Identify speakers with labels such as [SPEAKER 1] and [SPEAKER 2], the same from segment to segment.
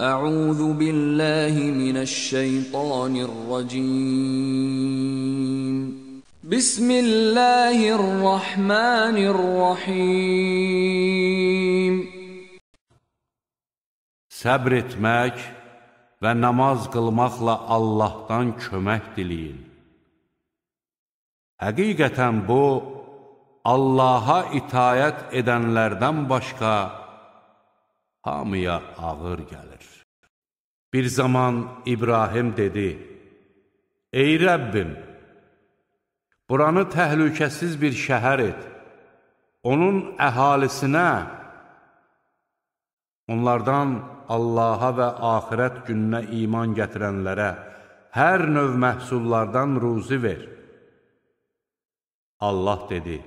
[SPEAKER 1] أعوذ بالله من الشيطان الرجيم بسم الله الرحمن الرحيم Səbr etmək və namaz qılmaqla Allahdan kömək diləyin. Həqiqətən bu, Allaha itayət edənlərdən başqa, hamıya ağır gəlir. Bir zaman İbrahim dedi, Ey Rəbbim, buranı təhlükəsiz bir şəhər et, onun əhalisinə, onlardan Allaha və axirət gününə iman gətirənlərə hər növ məhsullardan ruzi ver. Allah dedi,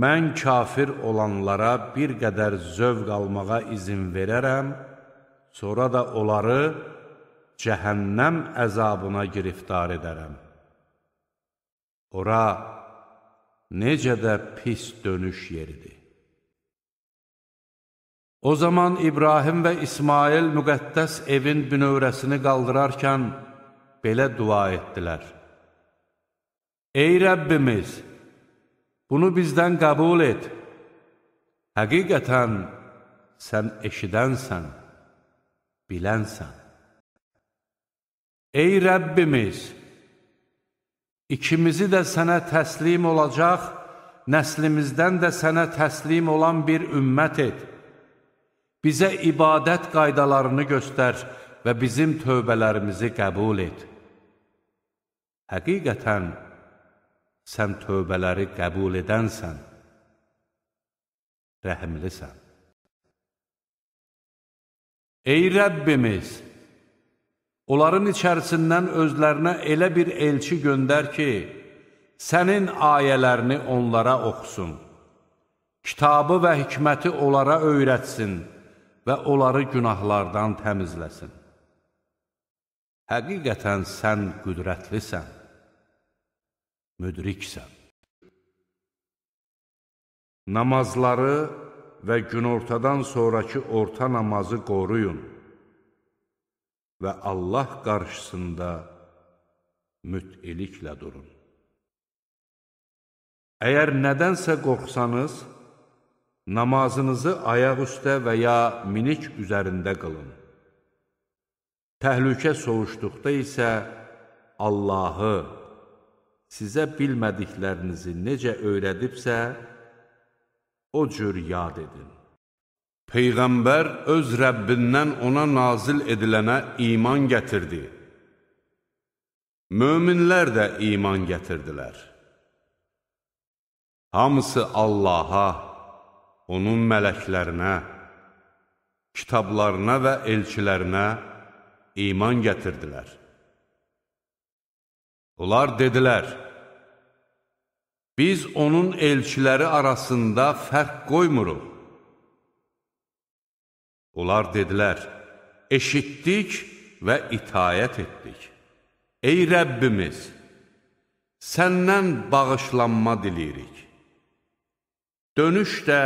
[SPEAKER 1] Mən kafir olanlara bir qədər zövq almağa izin verərəm, sonra da onları cəhənnəm əzabına giriftar edərəm. Ora necə də pis dönüş yeridir. O zaman İbrahim və İsmail müqəddəs evin binövrəsini qaldırarkən belə dua etdilər. Ey Rəbbimiz! bunu bizdən qəbul et. Həqiqətən sən eşidənsən, bilənsən. Ey Rəbbimiz, ikimizi də sənə təslim olacaq, nəslimizdən də sənə təslim olan bir ümmət et. Bizə ibadət qaydalarını göstər və bizim tövbələrimizi qəbul et. Həqiqətən, sən tövbələri qəbul edənsən, rəhimlisən. Ey Rəbbimiz! Onların içərisindən özlərinə elə bir elçi göndər ki, sənin ayələrini onlara oxusun, kitabı və hikməti onlara öyrətsin və onları günahlardan təmizləsin. Həqiqətən sən qüdrətlisən müdriksən. Namazları və günortadan sonrakı orta namazı qoruyun və Allah qarşısında mütiliklə durun. Əgər nədənsə qorxsanız, namazınızı ayaq üstə və ya minik üzərində qılın. Təhlükə soğuşduqda isə Allahı, sizə bilmədiklərinizi necə öyrədibsə, o cür yad edin. Peyğəmbər öz Rəbbindən ona nazil edilənə iman gətirdi. Möminlər də iman gətirdilər. Hamısı Allaha, onun mələklərinə, kitablarına və elçilərinə iman gətirdilər. Onlar dedilər, biz onun elçiləri arasında fərq qoymuruq. Onlar dedilər, eşitdik və itayət etdik. Ey Rəbbimiz, səndən bağışlanma diliyirik. Dönüş də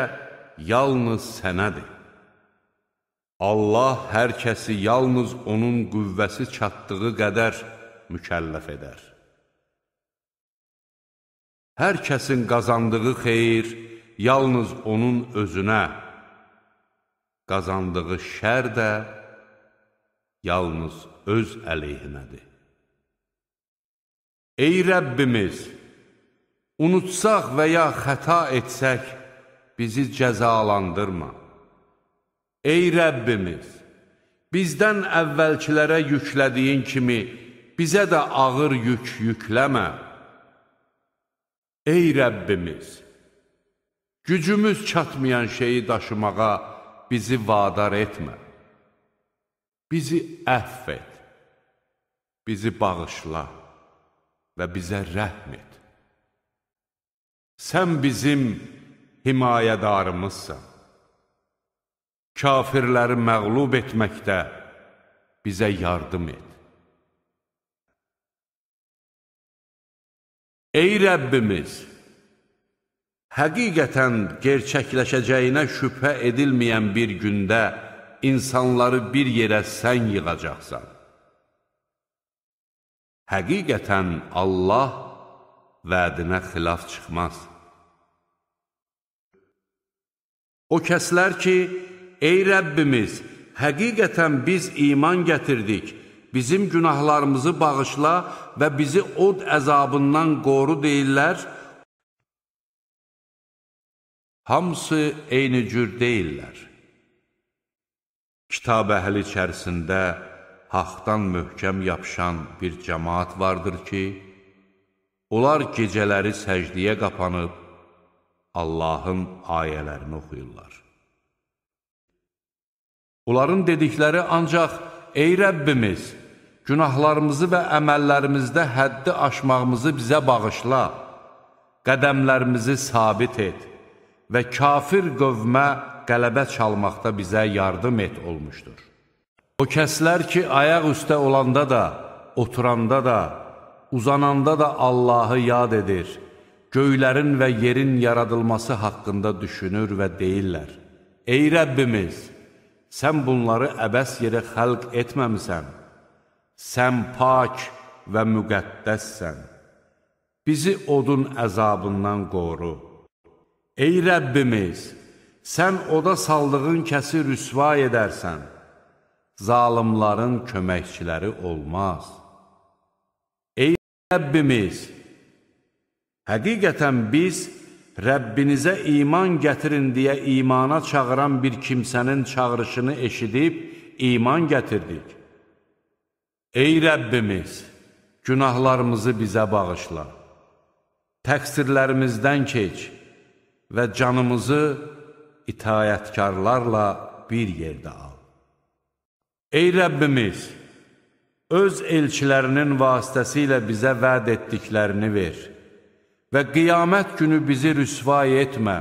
[SPEAKER 1] yalnız sənədir. Allah hər kəsi yalnız onun qüvvəsi çatdığı qədər mükəlləf edər. Hər kəsin qazandığı xeyir yalnız onun özünə, qazandığı şər də yalnız öz əleyhinədir. Ey Rəbbimiz, unutsaq və ya xəta etsək, bizi cəzalandırma. Ey Rəbbimiz, bizdən əvvəlkilərə yüklədiyin kimi bizə də ağır yük yükləmə. Ey Rəbbimiz! Gücümüz çatmayan şeyi daşımağa bizi vadar etmə. Bizi əff et, bizi bağışla və bizə rəhm et. Sən bizim himayədarımızsan. Kafirləri məğlub etməkdə bizə yardım et. Ey Rəbbimiz! Həqiqətən gerçəkləşəcəyinə şübhə edilməyən bir gündə insanları bir yerə sən yığacaqsan. Həqiqətən Allah vədinə xilaf çıxmaz. O kəslər ki, ey Rəbbimiz, həqiqətən biz iman gətirdik bizim günahlarımızı bağışla və bizi od əzabından qoru deyirlər, hamısı eyni cür deyirlər. Kitab əhli içərisində haqdan möhkəm yapışan bir cəmaat vardır ki, onlar gecələri səcdiyə qapanıb, Allahın ayələrini oxuyurlar. Onların dedikləri ancaq, ey Rəbbimiz, günahlarımızı və əməllərimizdə həddi aşmağımızı bizə bağışla, qədəmlərimizi sabit et və kafir qövmə qələbə çalmaqda bizə yardım et olmuşdur. O kəslər ki, ayaq üstə olanda da, oturanda da, uzananda da Allahı yad edir, göylərin və yerin yaradılması haqqında düşünür və deyirlər, Ey Rəbbimiz, sən bunları əbəs yerə xəlq etməmisən, sən pak və müqəddəssən. Bizi odun əzabından qoru. Ey Rəbbimiz, sən oda saldığın kəsi rüsva edərsən. Zalimların köməkçiləri olmaz. Ey Rəbbimiz, həqiqətən biz Rəbbinizə iman gətirin deyə imana çağıran bir kimsənin çağırışını eşidib iman gətirdik. Ey Rəbbimiz, günahlarımızı bizə bağışla, təqsirlərimizdən keç və canımızı itayətkarlarla bir yerdə al. Ey Rəbbimiz, öz elçilərinin vasitəsilə bizə vəd etdiklərini ver və qiyamət günü bizi rüsva etmə.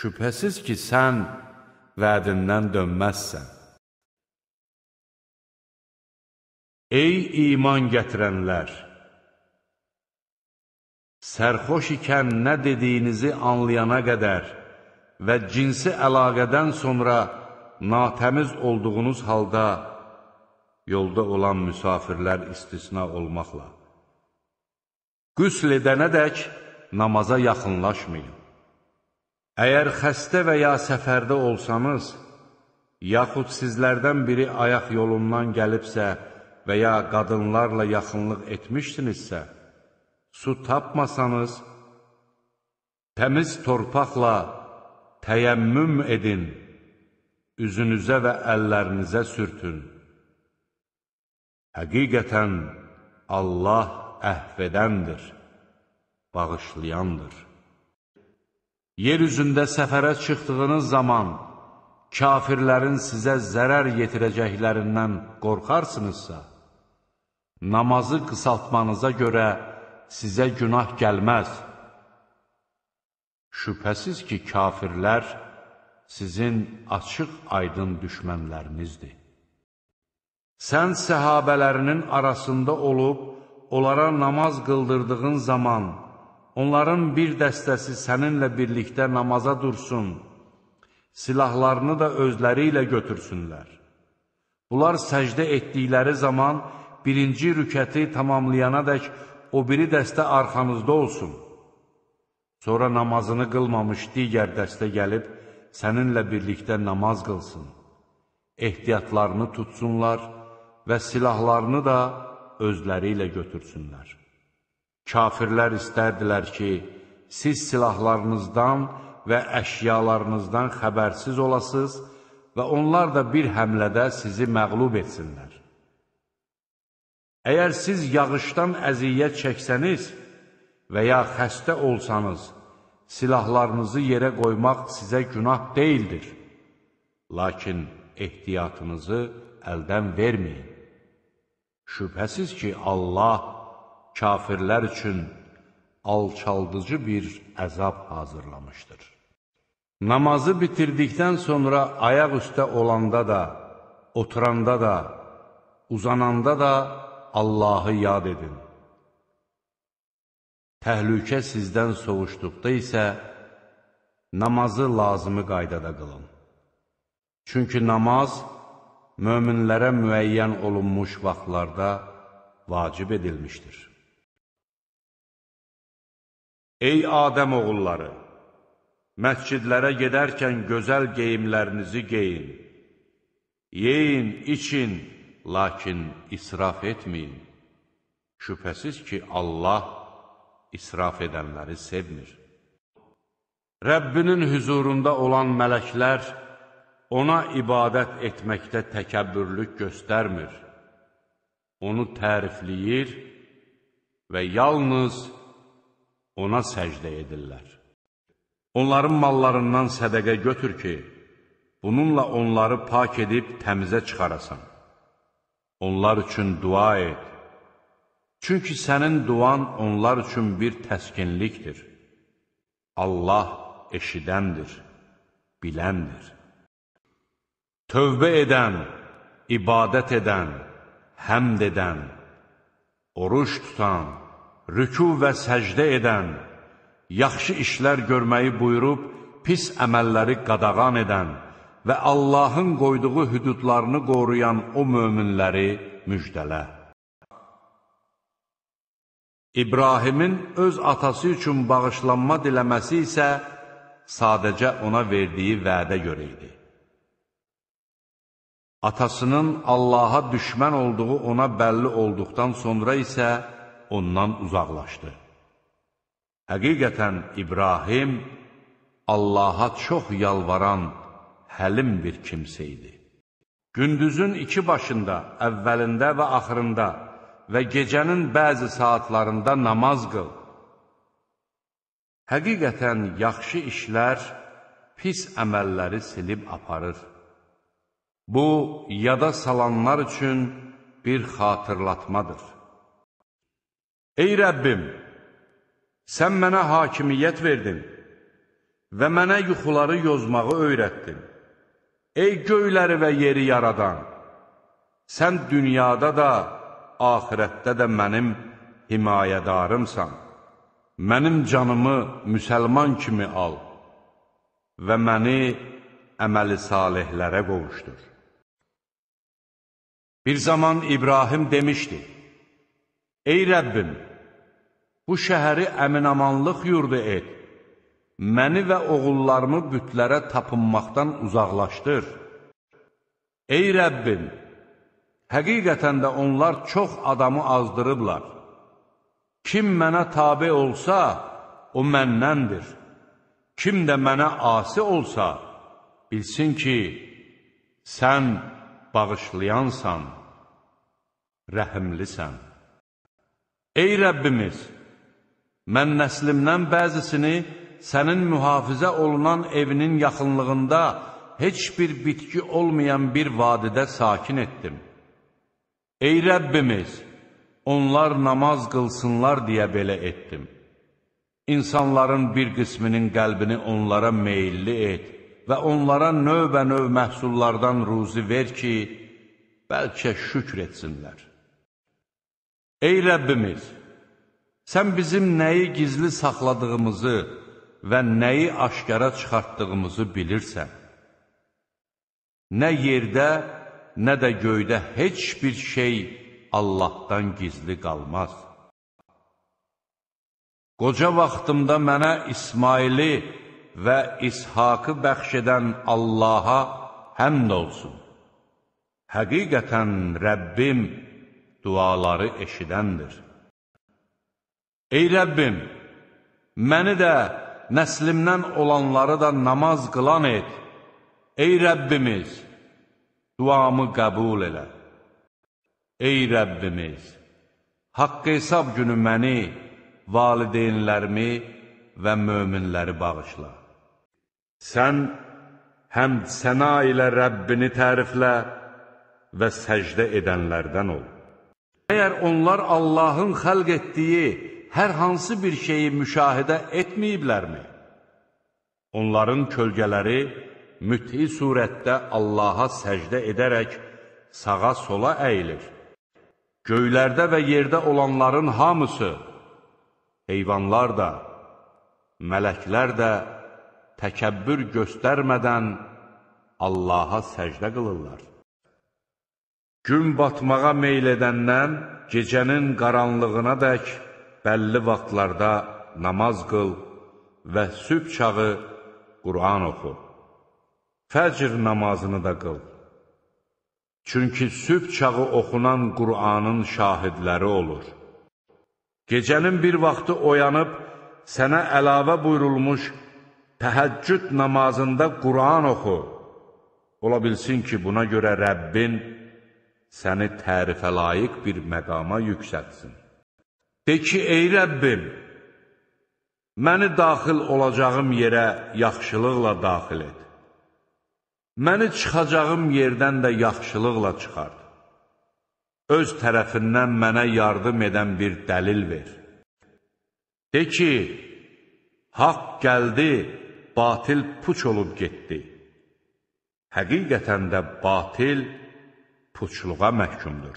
[SPEAKER 1] Şübhəsiz ki, sən vədindən dönməzsən. Ey iman gətirənlər! Sərxoş ikən nə dediyinizi anlayana qədər və cinsi əlaqədən sonra natəmiz olduğunuz halda yolda olan müsafirlər istisna olmaqla. Qüsl edənə dək namaza yaxınlaşmayın. Əgər xəstə və ya səfərdə olsanız, yaxud sizlərdən biri ayaq yolundan gəlibsə, və ya qadınlarla yaxınlıq etmişsinizsə, su tapmasanız, təmiz torpaqla təyəmmüm edin, üzünüzə və əllərinizə sürtün. Həqiqətən Allah əhv edəndir, bağışlayandır. Yeryüzündə səfərə çıxdığınız zaman kafirlərin sizə zərər yetirəcəklərindən qorxarsınızsa, namazı qısaltmanıza görə sizə günah gəlməz. Şübhəsiz ki, kafirlər sizin açıq aydın düşmənlərinizdir. Sən səhabələrinin arasında olub, onlara namaz qıldırdığın zaman, onların bir dəstəsi səninlə birlikdə namaza dursun, silahlarını da özləri ilə götürsünlər. Bunlar səcdə etdikləri zaman, birinci rükəti tamamlayanadək o biri dəstə arxanızda olsun. Sonra namazını qılmamış digər dəstə gəlib, səninlə birlikdə namaz qılsın. Ehtiyatlarını tutsunlar və silahlarını da özləri ilə götürsünlər. Kafirlər istərdilər ki, siz silahlarınızdan və əşyalarınızdan xəbərsiz olasız və onlar da bir həmlədə sizi məqlub etsinlər. Əgər siz yağışdan əziyyət çəksəniz və ya xəstə olsanız, silahlarınızı yerə qoymaq sizə günah deyildir. Lakin ehtiyatınızı əldən verməyin. Şübhəsiz ki, Allah kafirlər üçün alçaldıcı bir əzab hazırlamışdır. Namazı bitirdikdən sonra ayaq üstə olanda da, oturanda da, uzananda da, Allahı yad edin. Təhlükə sizdən soğuşduqda isə namazı lazımı qaydada qılın. Çünki namaz möminlərə müəyyən olunmuş vaxtlarda vacib edilmişdir. Ey Adəm oğulları! Məscidlərə gedərkən gözəl geyimlərinizi geyin. Yeyin, için, lakin israf etməyin. Şübhəsiz ki, Allah israf edənləri sevmir. Rəbbinin hüzurunda olan mələklər ona ibadət etməkdə təkəbbürlük göstərmir. Onu tərifləyir və yalnız ona səcdə edirlər. Onların mallarından sədəqə götür ki, bununla onları pak edib təmizə çıxarasan onlar üçün dua et. Çünki sənin duan onlar üçün bir təskinlikdir. Allah eşidəndir, biləndir. Tövbə edən, ibadət edən, həmd edən, oruç tutan, rüku və səcdə edən, yaxşı işlər görməyi buyurub, pis əməlləri qadağan edən, və Allahın qoyduğu hüdudlarını qoruyan o möminləri müjdələ. İbrahimin öz atası üçün bağışlanma diləməsi isə sadəcə ona verdiyi vədə görə idi. Atasının Allaha düşmən olduğu ona bəlli olduqdan sonra isə ondan uzaqlaşdı. Həqiqətən İbrahim Allaha çox yalvaran, həlim bir kimsə idi. Gündüzün iki başında, əvvəlində və axırında və gecənin bəzi saatlarında namaz qıl. Həqiqətən yaxşı işlər pis əməlləri silib aparır. Bu, yada salanlar üçün bir xatırlatmadır. Ey Rəbbim, sən mənə hakimiyyət verdin və mənə yuxuları yozmağı öyrətdin. Ey göyləri və yeri yaradan, sən dünyada da, axirətdə də mənim himayədarımsan. Mənim canımı müsəlman kimi al və məni əməli salihlərə qovuşdur. Bir zaman İbrahim demişdi, Ey Rəbbim, bu şəhəri əminamanlıq yurdu et məni və oğullarımı bütlərə tapınmaqdan uzaqlaşdır. Ey Rəbbim, həqiqətən də onlar çox adamı azdırıblar. Kim mənə tabi olsa, o məndəndir. Kim də mənə asi olsa, bilsin ki, sən bağışlayansan, rəhimlisən. Ey Rəbbimiz, mən nəslimdən bəzisini sənin mühafizə olunan evinin yaxınlığında heç bir bitki olmayan bir vadidə sakin etdim. Ey Rəbbimiz, onlar namaz qılsınlar deyə belə etdim. İnsanların bir qisminin qəlbini onlara meyilli et və onlara növbə-növ məhsullardan ruzi ver ki, bəlkə şükr etsinlər. Ey Rəbbimiz, sən bizim nəyi gizli saxladığımızı, və nəyi aşkara çıxartdığımızı bilirsən. Nə yerdə, nə də göydə heç bir şey Allahdan gizli qalmaz. Qoca vaxtımda mənə İsmaili və İshakı bəxş edən Allaha həmd olsun. Həqiqətən Rəbbim duaları eşidəndir. Ey Rəbbim, məni də nəslimdən olanları da namaz qılan et. Ey Rəbbimiz, duamı qəbul elə. Ey Rəbbimiz, haqq hesab günü məni, valideynlərimi və möminləri bağışla. Sən həm səna ilə Rəbbini təriflə və səcdə edənlərdən ol. Əgər onlar Allahın xəlq etdiyi hər hansı bir şeyi müşahidə etməyiblərmi? Onların kölgələri müti surətdə Allaha səcdə edərək sağa sola əyilir. Göylərdə və yerdə olanların hamısı, heyvanlar da, mələklər də təkəbbür göstərmədən Allaha səcdə qılırlar. Gün batmağa meyl edəndən gecənin qaranlığına dək bəlli vaxtlarda namaz qıl və sübh çağı Qur'an oxu. Fəcr namazını da qıl. Çünki sübh çağı oxunan Qur'anın şahidləri olur. Gecənin bir vaxtı oyanıb, sənə əlavə buyurulmuş təhəccüd namazında Qur'an oxu. Ola bilsin ki, buna görə Rəbbin səni tərifə layiq bir məqama yüksətsin. De ki, ey Rəbbim, məni daxil olacağım yerə yaxşılıqla daxil et. Məni çıxacağım yerdən də yaxşılıqla çıxart. Öz tərəfindən mənə yardım edən bir dəlil ver. De ki, haqq gəldi, batil puç olub getdi. Həqiqətən də batil puçluğa məhkumdur.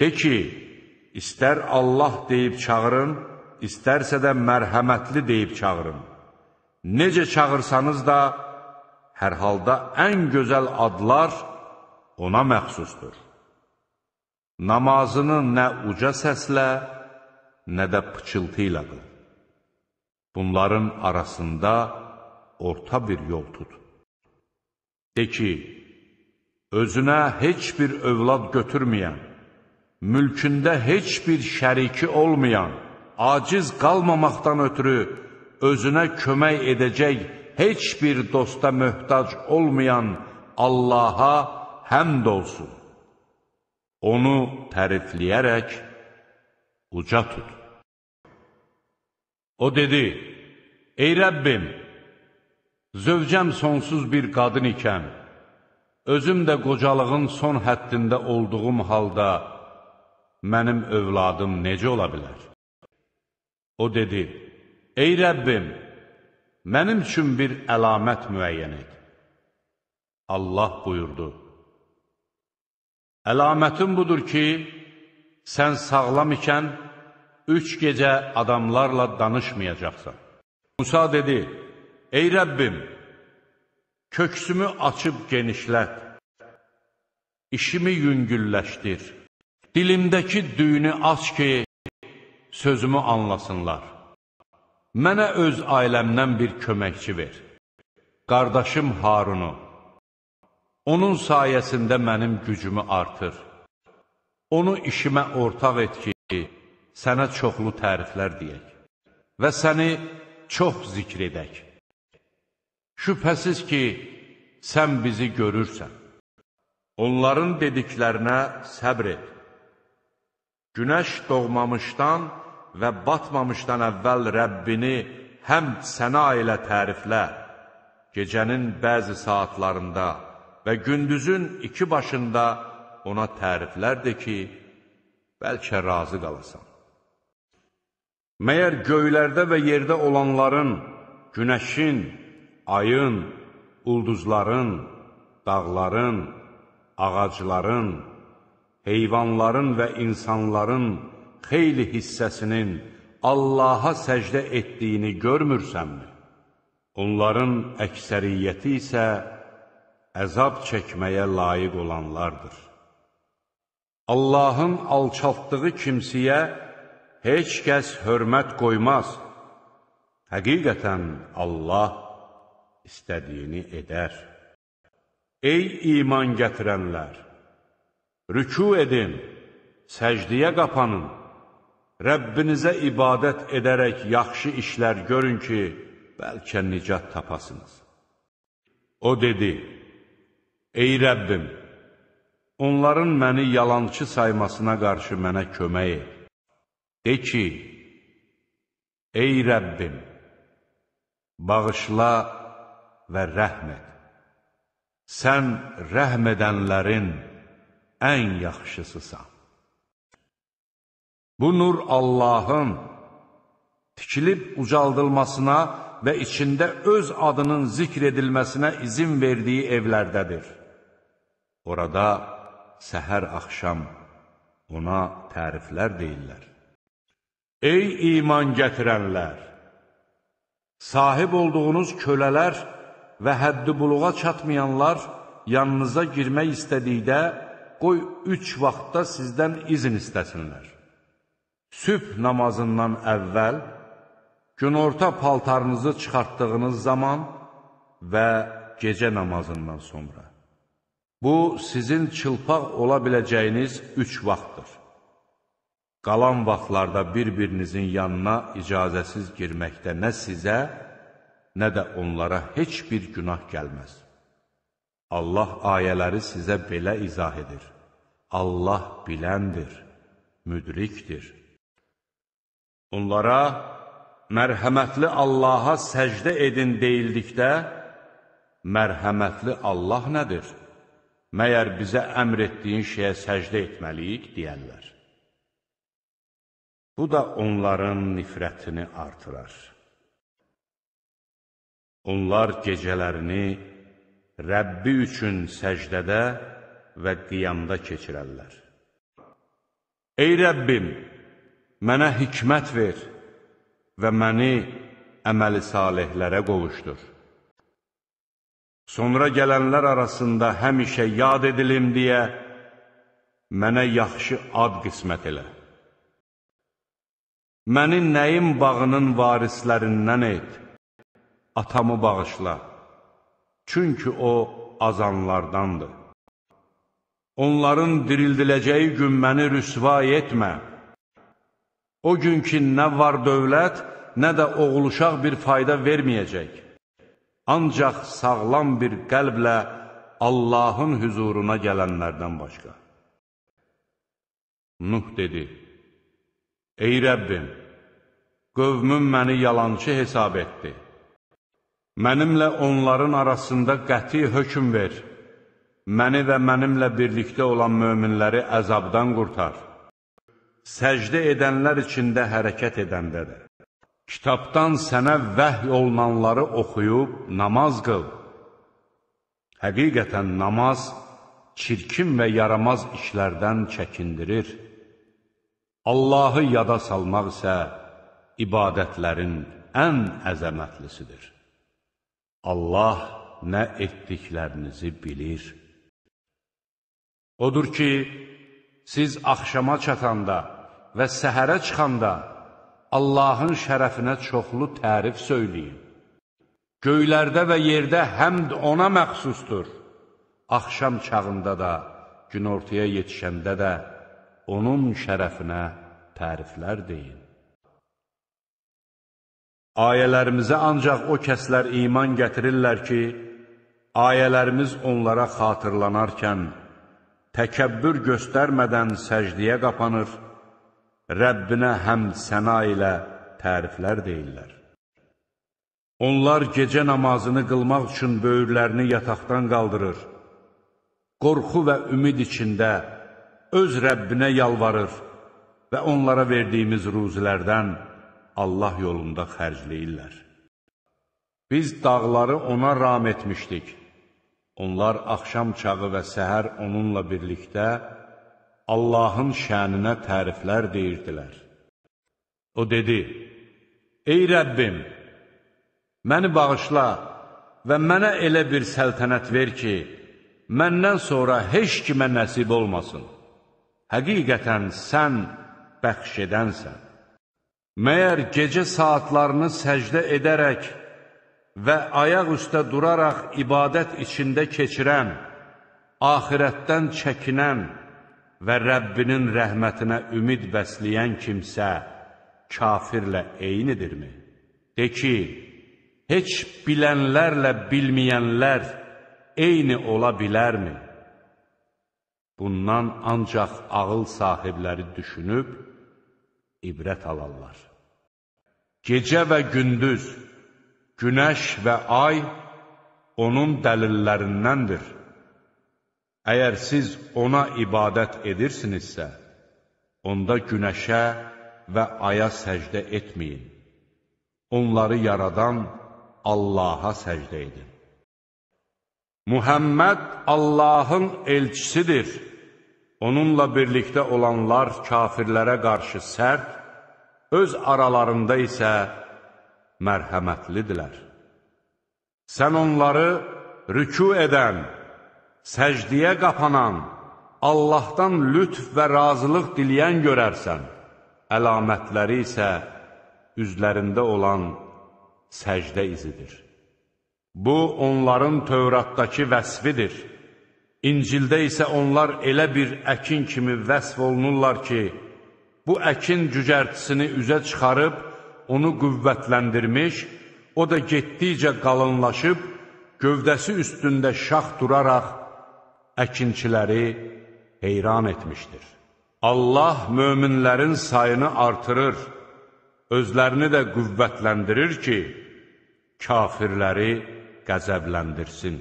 [SPEAKER 1] De ki, İstər Allah deyib çağırın, istərsə də mərhəmətli deyib çağırın. Necə çağırsanız da, hər halda ən gözəl adlar ona məxsusdur. Namazını nə uca səslə, nə də pıçıltı ilə qıl. Bunların arasında orta bir yol tut. De ki, özünə heç bir övlad götürməyən, mülkündə heç bir şəriki olmayan, aciz qalmamaqdan ötürü özünə kömək edəcək heç bir dosta möhtac olmayan Allaha həmd olsun. Onu tərifləyərək uca tut. O dedi, Ey Rəbbim, zövcəm sonsuz bir qadın ikən, özüm də qocalığın son həddində olduğum halda, mənim övladım necə ola bilər? O dedi, ey Rəbbim, mənim üçün bir əlamət müəyyən et. Allah buyurdu, Əlamətin budur ki, sən sağlam ikən, üç gecə adamlarla danışmayacaqsan. Musa dedi, ey Rəbbim, köksümü açıb genişlət, işimi yüngülləşdir. Dilimdəki düyünü aç ki, sözümü anlasınlar. Mənə öz ailəmdən bir köməkçi ver. Qardaşım Harunu. Onun sayəsində mənim gücümü artır. Onu işimə ortaq et ki, sənə çoxlu təriflər deyək və səni çox zikr edək. Şübhəsiz ki, sən bizi görürsən. Onların dediklərinə səbr et. Günəş doğmamışdan və batmamışdan əvvəl Rəbbini həm səna ilə təriflə, gecənin bəzi saatlarında və gündüzün iki başında ona təriflər de ki, bəlkə razı qalasan. Məyər göylərdə və yerdə olanların, günəşin, ayın, ulduzların, dağların, ağacların, heyvanların və insanların xeyli hissəsinin Allaha səcdə etdiyini görmürsənmi? Onların əksəriyyəti isə əzab çəkməyə layiq olanlardır. Allahın alçaltdığı kimsiyə heç kəs hörmət qoymaz. Həqiqətən Allah istədiyini edər. Ey iman gətirənlər! Rüku edin, səcdiyə qapanın, Rəbbinizə ibadət edərək yaxşı işlər görün ki, bəlkə nicat tapasınız. O dedi, Ey Rəbbim, onların məni yalançı saymasına qarşı mənə kömək et. De ki, Ey Rəbbim, bağışla və rəhm et. Sən rəhm edənlərin, ən yaxşısısan. Bu nur Allahın tikilib ucaldılmasına və içində öz adının zikr edilməsinə izin verdiyi evlərdədir. Orada səhər axşam ona təriflər deyirlər. Ey iman gətirənlər! Sahib olduğunuz kölələr və həddi buluğa çatmayanlar yanınıza girmək istədikdə qoy üç vaxtda sizdən izin istəsinlər. Sübh namazından əvvəl, günorta paltarınızı çıxartdığınız zaman və gecə namazından sonra. Bu, sizin çılpaq ola biləcəyiniz üç vaxtdır. Qalan vaxtlarda bir-birinizin yanına icazəsiz girməkdə nə sizə, nə də onlara heç bir günah gəlməz. Allah ayələri sizə belə izah edir. Allah biləndir, müdrikdir. Onlara mərhəmətli Allaha səcdə edin deyildikdə, mərhəmətli Allah nədir? Məyər bizə əmr etdiyin şeyə səcdə etməliyik, deyərlər. Bu da onların nifrətini artırar. Onlar gecələrini Rəbbi üçün səcdədə və qiyamda keçirərlər. Ey Rəbbim, mənə hikmət ver və məni əməli salihlərə qovuşdur. Sonra gələnlər arasında həmişə yad edilim deyə, mənə yaxşı ad qismət elə. Məni nəyim bağının varislərindən et, atamı bağışla. Çünki o azanlardandır. Onların dirildiləcəyi gün məni rüsva etmə. O gün ki, nə var dövlət, nə də oğuluşaq bir fayda verməyəcək. Ancaq sağlam bir qəlblə Allahın hüzuruna gələnlərdən başqa. Nuh dedi, Ey Rəbbim, qövmüm məni yalancı hesab etdi. Mənimlə onların arasında qəti hökm ver. Məni və mənimlə birlikdə olan möminləri əzabdan qurtar. Səcdə edənlər içində hərəkət edəndədir. Kitabdan sənə vəhy olunanları oxuyub namaz qıl. Həqiqətən namaz çirkin və yaramaz işlərdən çəkindirir. Allahı yada salmaq isə ibadətlərin ən əzəmətlisidir. Allah nə etdiklərinizi bilir. Odur ki, siz axşama çatanda və səhərə çıxanda Allahın şərəfinə çoxlu tərif söyləyin. Göylərdə və yerdə həmd ona məxsusdur. Axşam çağında da, gün ortaya yetişəndə də onun şərəfinə təriflər deyin. Ayələrimizə ancaq o kəslər iman gətirirlər ki, ayələrimiz onlara xatırlanarkən təkəbbür göstərmədən səcdiyə qapanır, Rəbbinə həmd səna ilə təriflər deyirlər. Onlar gecə namazını qılmaq üçün böyürlərini yataqdan qaldırır, qorxu və ümid içində öz Rəbbinə yalvarır və onlara verdiyimiz ruzilərdən Allah yolunda xərcləyirlər. Biz dağları ona ram etmişdik. Onlar axşam çağı və səhər onunla birlikdə Allahın şəninə təriflər deyirdilər. O dedi, Ey Rəbbim, məni bağışla və mənə elə bir səltənət ver ki, məndən sonra heç kimə nəsib olmasın. Həqiqətən sən bəxş edənsən. Məyər gecə saatlarını səcdə edərək və ayaq üstə duraraq ibadət içində keçirən, axirətdən çəkinən və Rəbbinin rəhmətinə ümid bəsləyən kimsə kafirlə eynidirmi? De ki, heç bilənlərlə bilməyənlər eyni ola bilərmi? Bundan ancaq ağıl sahibləri düşünüb ibrət alarlar. Gecə və gündüz, günəş və ay onun dəlillərindəndir. Əgər siz ona ibadət edirsinizsə, onda günəşə və aya səcdə etməyin. Onları yaradan Allaha səcdə edin. Muhammed Allahın elçisidir. Onunla birlikdə olanlar kafirlərə qarşı sərt, öz aralarında isə mərhəmətlidirlər. Sən onları rükü edən, səcdiyə qapanan, Allahdan lütf və razılıq diləyən görərsən, əlamətləri isə üzlərində olan səcdə izidir. Bu, onların Tövratdakı vəsfidir. İncildə isə onlar elə bir əkin kimi vəsf olunurlar ki, Bu əkin cücərtisini üzə çıxarıb onu qüvvətləndirmiş, o da getdikcə qalınlaşıb, gövdəsi üstündə şax duraraq əkinçiləri heyran etmişdir. Allah möminlərin sayını artırır, özlərini də qüvvətləndirir ki, kafirləri qəzəbləndirsin.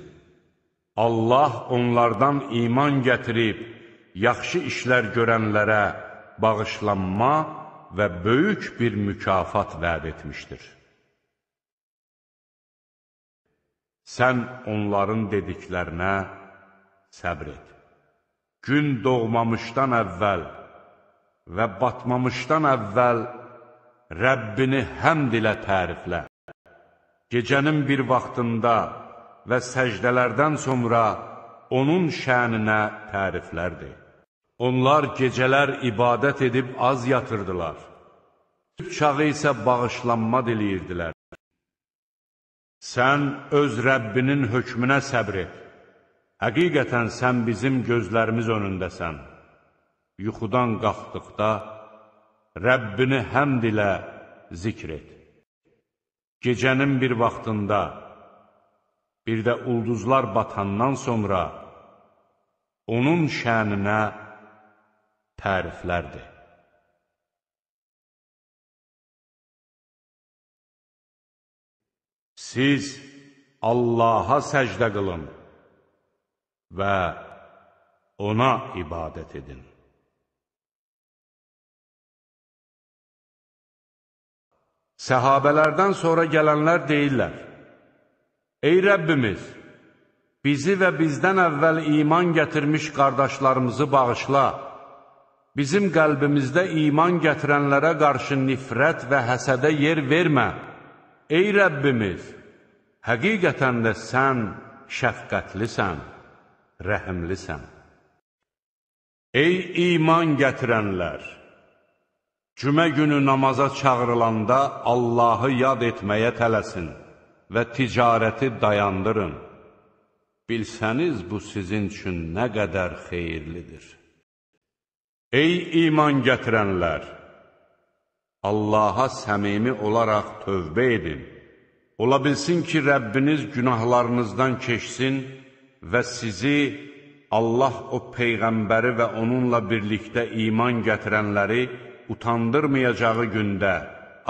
[SPEAKER 1] Allah onlardan iman gətirib, yaxşı işlər görənlərə, bağışlanma və böyük bir mükafat vəd etmişdir. Sən onların dediklərinə səbr et. Gün doğmamışdan əvvəl və batmamışdan əvvəl Rəbbini həmd ilə təriflə. Gecənin bir vaxtında və səcdələrdən sonra onun şəninə təriflərdir. Onlar gecələr ibadət edib az yatırdılar. Sübh çağı isə bağışlanma diləyirdilər. Sən öz Rəbbinin hökmünə səbr et. Həqiqətən sən bizim gözlərimiz önündəsən. Yuxudan qalxdıqda Rəbbini həmd ilə zikr et. Gecənin bir vaxtında, bir də ulduzlar batandan sonra onun şəninə təriflərdir. Siz Allaha səcdə qılın və ona ibadət edin. Səhabələrdən sonra gələnlər deyirlər, Ey Rəbbimiz, bizi və bizdən əvvəl iman gətirmiş qardaşlarımızı bağışla, Bizim qəlbimizdə iman gətirənlərə qarşı nifrət və həsədə yer vermə. Ey Rəbbimiz, həqiqətən də sən şəfqətlisən, rəhimlisən. Ey iman gətirənlər! Cümə günü namaza çağrılanda Allahı yad etməyə tələsin və ticarəti dayandırın. Bilsəniz, bu sizin üçün nə qədər xeyirlidir. Ey iman gətirənlər! Allaha səmimi olaraq tövbə edin. Ola bilsin ki, Rəbbiniz günahlarınızdan keçsin və sizi Allah o Peyğəmbəri və onunla birlikdə iman gətirənləri utandırmayacağı gündə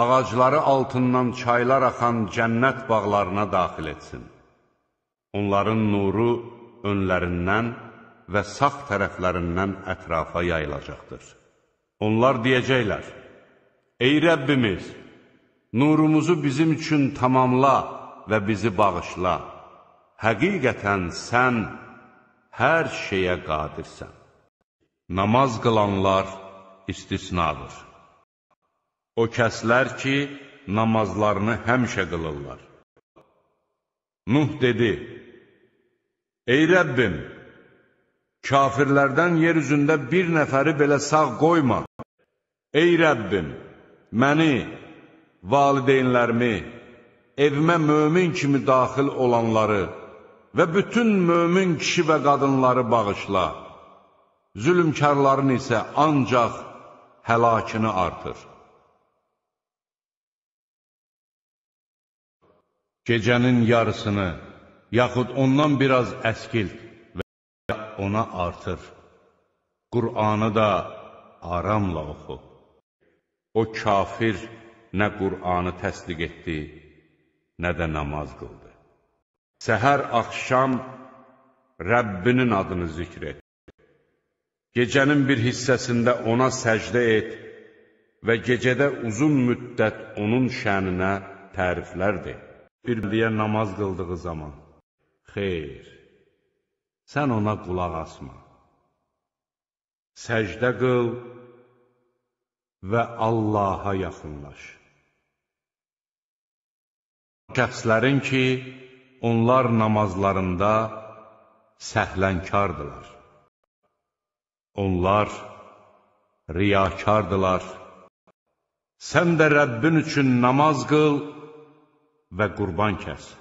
[SPEAKER 1] ağacları altından çaylar axan cənnət bağlarına daxil etsin. Onların nuru önlərindən, və sağ tərəflərindən ətrafa yayılacaqdır. Onlar deyəcəklər, Ey Rəbbimiz, nurumuzu bizim üçün tamamla və bizi bağışla. Həqiqətən sən hər şeyə qadirsən. Namaz qılanlar istisnadır. O kəslər ki, namazlarını həmişə qılırlar. Nuh dedi, Ey Rəbbim, Kafirlərdən yer üzündə bir nəfəri belə sağ qoyma. Ey Rəbbim, məni, valideynlərimi, evimə mömin kimi daxil olanları və bütün mömin kişi və qadınları bağışla. Zülümkarların isə ancaq həlakını artır. Gecənin yarısını, yaxud ondan biraz əskilt, ona artır. Qur'anı da aramla oxu. O kafir nə Qur'anı təsdiq etdi, nə də namaz qıldı. Səhər axşam Rəbbinin adını zikr et. Gecənin bir hissəsində ona səcdə et və gecədə uzun müddət onun şəninə təriflər de. Bir-biriyə namaz qıldığı zaman, xeyr, sən ona qulaq asma. Səcdə qıl və Allaha yaxınlaş. Şəxslərin ki, onlar namazlarında səhlənkardırlar. Onlar riyakardırlar. Sən də Rəbbin üçün namaz qıl və qurban kəs.